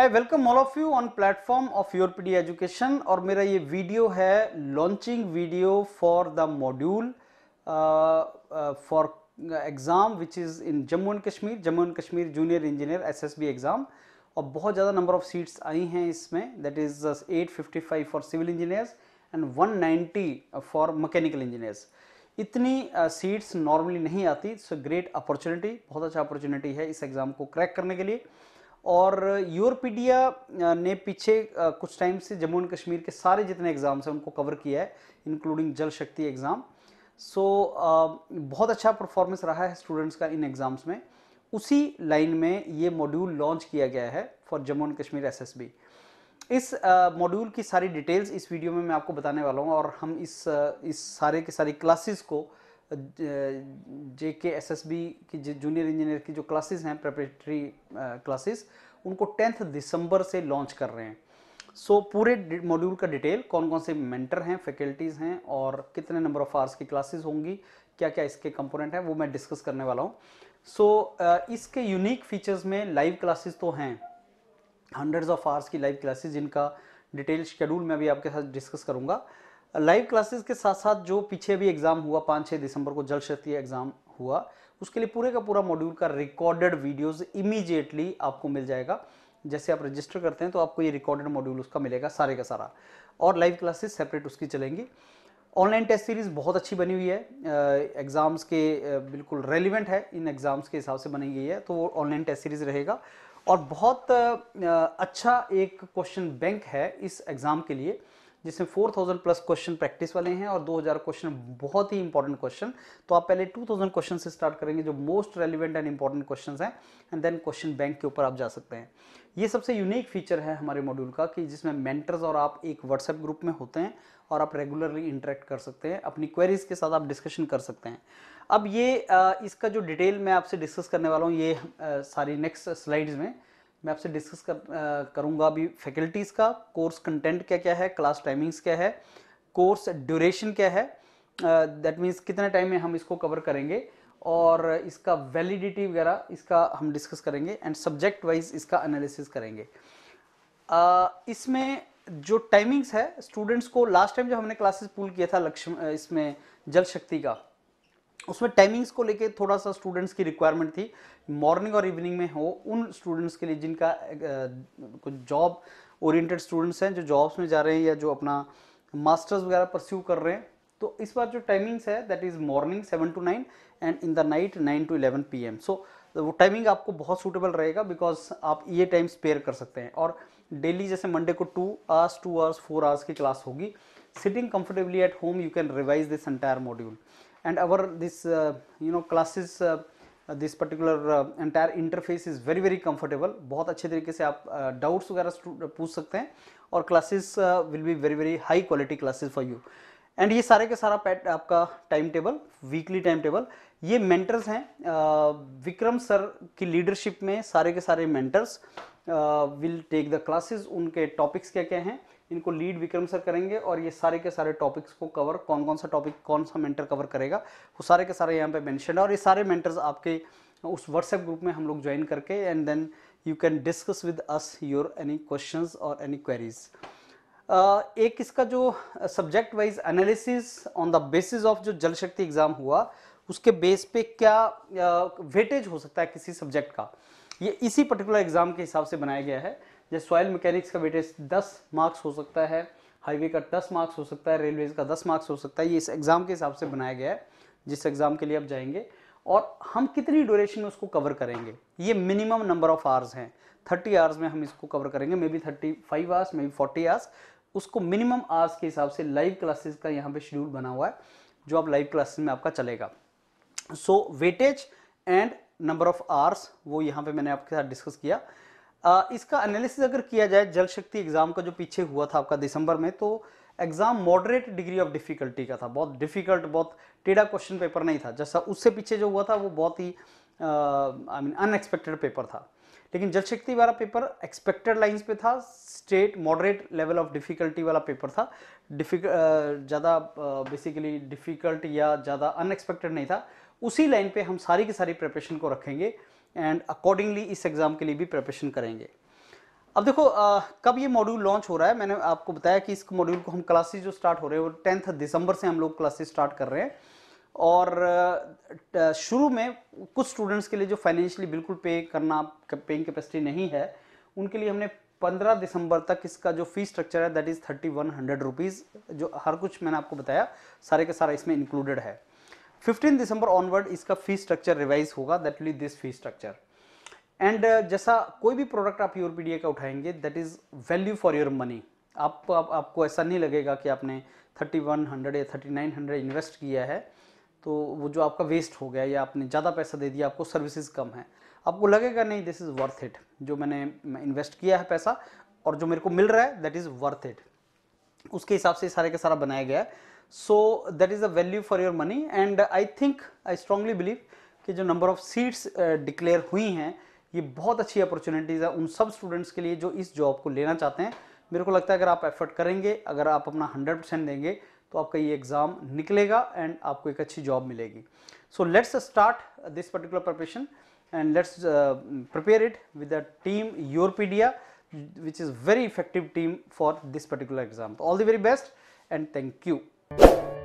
I welcome all of you on platform of your D education और मेरा ये video है launching video for the module for exam which is in Jammu and Kashmir Jammu and Kashmir junior engineer S S B exam और बहुत ज़्यादा number of seats आई हैं इसमें that is eight fifty five for civil engineers and one ninety for mechanical engineers इतनी seats uh, normally नहीं आती so great opportunity बहुत अच्छा अपॉर्चुनिटी है इस एग्ज़ाम को क्रैक करने के लिए और यूरोपीडिया ने पीछे कुछ टाइम से जम्मू एंड कश्मीर के सारे जितने एग्ज़ाम्स हैं उनको कवर किया है इंक्लूडिंग जल शक्ति एग्ज़ाम सो so, बहुत अच्छा परफॉर्मेंस रहा है स्टूडेंट्स का इन एग्ज़ाम्स में उसी लाइन में ये मॉड्यूल लॉन्च किया गया है फॉर जम्मू एंड कश्मीर एस इस मॉड्यूल की सारी डिटेल्स इस वीडियो में मैं आपको बताने वाला हूँ और हम इस इस सारे के सारी क्लासेस को J K S S B की जूनियर इंजीनियर की जो क्लासेस हैं प्रेपरेटरी क्लासेस उनको टेंथ दिसंबर से लॉन्च कर रहे हैं सो so, पूरे मॉड्यूल का डिटेल कौन कौन से मेंटर हैं फैकल्टीज़ हैं और कितने नंबर ऑफ आर्स की क्लासेस होंगी क्या क्या इसके कंपोनेंट हैं वो मैं डिस्कस करने वाला हूँ सो so, इसके यूनिक फीचर्स में लाइव क्लासेस तो हैं हंड्रेड्स ऑफ आर्स की लाइव क्लासेस जिनका डिटेल शेड्यूल मैं भी आपके साथ डिस्कस करूँगा लाइव क्लासेस के साथ साथ जो पीछे भी एग्ज़ाम हुआ पाँच छः दिसंबर को जल शक्ति एग्ज़ाम हुआ उसके लिए पूरे का पूरा मॉड्यूल का रिकॉर्डेड वीडियोस इमीजिएटली आपको मिल जाएगा जैसे आप रजिस्टर करते हैं तो आपको ये रिकॉर्डेड मॉड्यूल उसका मिलेगा सारे का सारा और लाइव क्लासेस सेपरेट उसकी चलेंगी ऑनलाइन टेस्ट सीरीज़ बहुत अच्छी बनी हुई है एग्ज़ाम्स के बिल्कुल रेलिवेंट है इन एग्ज़ाम्स के हिसाब से बनी गई है तो वो ऑनलाइन टेस्ट सीरीज़ रहेगा और बहुत अच्छा एक क्वेश्चन बैंक है इस एग्ज़ाम के लिए जिसमें 4000 प्लस क्वेश्चन प्रैक्टिस वाले हैं और 2000 क्वेश्चन बहुत ही इंपॉर्टेंट क्वेश्चन तो आप पहले 2000 क्वेश्चन से स्टार्ट करेंगे जो most relevant and important question हैं एंड देन क्वेश्चन बैंक के ऊपर आप जा सकते हैं ये सबसे यूनिक फीचर है हमारे मॉड्यूल का कि जिसमें मेंटर्स और आप एक व्हाट्सएप ग्रुप में होते हैं और आप रेगुलरली इंटरेक्ट कर सकते हैं अपनी क्वेरीज के साथ आप डिस्कशन कर सकते हैं अब ये इसका जो डिटेल मैं आपसे डिस्कस करने वाला हूँ ये सारी नेक्स्ट स्लाइड्स में मैं आपसे डिस्कस कर, करूँगा अभी फैकल्टीज़ का कोर्स कंटेंट क्या क्या है क्लास टाइमिंग्स क्या है कोर्स ड्यूरेशन क्या है दैट मीन्स कितने टाइम में हम इसको कवर करेंगे और इसका वैलिडिटी वगैरह इसका हम डिस्कस करेंगे एंड सब्जेक्ट वाइज इसका एनालिसिस करेंगे uh, इसमें जो टाइमिंग्स है स्टूडेंट्स को लास्ट टाइम जो हमने क्लासेस पूल किया था लक्ष्म इसमें जल शक्ति का उसमें टाइमिंग्स को लेके थोड़ा सा स्टूडेंट्स की रिक्वायरमेंट थी मॉर्निंग और इवनिंग में हो उन स्टूडेंट्स के लिए जिनका कुछ जॉब ओरिएंटेड स्टूडेंट्स हैं जो जॉब्स में जा रहे हैं या जो अपना मास्टर्स वगैरह परस्यू कर रहे हैं तो इस बार जो टाइमिंग्स है that is morning seven to nine and in the night nine to eleven P M so वो टाइमिंग आपको बहुत सूटेबल रहेगा बिकॉज आप ये टाइम स्पेयर कर सकते हैं और डेली जैसे मंडे को two hours two hours four hours की क्लास होगी sitting comfortably at home you can revise this entire module and our this uh, you know classes this particular entire interface is very very comfortable बहुत अच्छे तरीके से आप doubts uh, वगैरह uh, पूछ सकते हैं और classes will be very very high quality classes for you and ये सारे के सारा पैट आपका time table weekly time table ये मेंटर्स हैं विक्रम सर की लीडरशिप में सारे के सारे mentors will take the classes उनके टॉपिक्स क्या क्या हैं इनको लीड विक्रम सर करेंगे और ये सारे के सारे टॉपिक्स को कवर कौन कौन सा टॉपिक कौन सा मेंटर कवर करेगा वो सारे के सारे यहाँ पे मेंशन है और ये सारे मेंटर्स आपके उस व्हाट्सएप ग्रुप में हम लोग ज्वाइन करके and then you can discuss with us your any question और एनी क्वेरीज एक इसका जो subject wise analysis on the basis of जो जल शक्ति एग्ज़ाम हुआ उसके बेस पे क्या वेटेज हो सकता है किसी सब्जेक्ट का ये इसी पर्टिकुलर एग्ज़ाम के हिसाब से बनाया गया है जैसे सॉयल मैकेनिक्स का वेटेज दस मार्क्स हो सकता है हाईवे का दस मार्क्स हो सकता है रेलवेज का दस मार्क्स हो सकता है ये इस एग्ज़ाम के हिसाब से बनाया गया है जिस एग्ज़ाम के लिए आप जाएंगे और हम कितनी ड्यूरेशन में उसको कवर करेंगे ये मिनिमम नंबर ऑफ आवर्स हैं थर्टी आवर्स में हम इसको कवर करेंगे may be thirty five hours may be forty hours उसको मिनिमम आवर्स के हिसाब से लाइव क्लासेस का यहाँ पे शेड्यूल बना हुआ है जो आप लाइव क्लासेस में आपका चलेगा so weightage and number of hours वो यहाँ पे मैंने आपके साथ डिस्कस किया आ, इसका एनालिसिस अगर किया जाए जल शक्ति एग्ज़ाम का जो पीछे हुआ था आपका दिसंबर में तो exam moderate degree of difficulty का था बहुत डिफ़िकल्ट बहुत टेढ़ा क्वेश्चन पेपर नहीं था जैसा उससे पीछे जो हुआ था वो बहुत ही आई मीन अनएक्सपेक्टेड पेपर था लेकिन जल शक्ति वाला पेपर एक्सपेक्टेड लाइंस पे था state moderate level of difficulty वाला पेपर था डिफिक ज़्यादा बेसिकली डिफ़िकल्ट या ज़्यादा अनएक्सपेक्टेड नहीं था उसी लाइन पे हम सारी की सारी प्रिपरेशन को रखेंगे एंड अकॉर्डिंगली इस एग्ज़ाम के लिए भी प्रिपरेशन करेंगे अब देखो आ, कब ये मॉड्यूल लॉन्च हो रहा है मैंने आपको बताया कि इस मॉड्यूल को हम क्लासेस जो स्टार्ट हो रहे हैं वो टेंथ दिसंबर से हम लोग क्लासेस स्टार्ट कर रहे हैं और शुरू में कुछ स्टूडेंट्स के लिए जो फाइनेंशियली बिल्कुल पे करना पेइंग कैपेसिटी नहीं है उनके लिए हमने 15 दिसंबर तक इसका जो फी स्ट्रक्चर है that is thirty one hundred rupees जो हर कुछ मैंने आपको बताया सारे के सारा इसमें इंक्लूडेड है 15 दिसंबर ऑनवर्ड इसका फी स्ट्रक्चर रिवाइज होगा that will this fee structure and जैसा कोई भी प्रोडक्ट आप योर पी का उठाएंगे that is value for your money आप, आप आपको ऐसा नहीं लगेगा कि आपने 3100 या 3900 इन्वेस्ट किया है तो वो जो आपका वेस्ट हो गया या आपने ज़्यादा पैसा दे दिया आपको सर्विसेज कम है आपको लगेगा नहीं दिस इज़ वर्थ इट जो मैंने इन्वेस्ट किया है पैसा और जो मेरे को मिल रहा है दैट इज़ वर्थ इट उसके हिसाब से सारे का सारा बनाया गया है so that is a value for your money and I think I strongly believe कि जो नंबर ऑफ सीट्स डिक्लेयर हुई हैं ये बहुत अच्छी अपॉर्चुनिटीज़ है उन सब स्टूडेंट्स के लिए जो इस जॉब को लेना चाहते हैं मेरे को लगता है अगर आप एफर्ट करेंगे अगर आप अपना हंड्रेड परसेंट देंगे तो आपका ये एग्ज़ाम निकलेगा एंड आपको एक अच्छी जॉब मिलेगी so let's start this particular preparation and let's prepare it with a team यूरोपीडिया which is very effective team for this particular exam all the very best and thank you you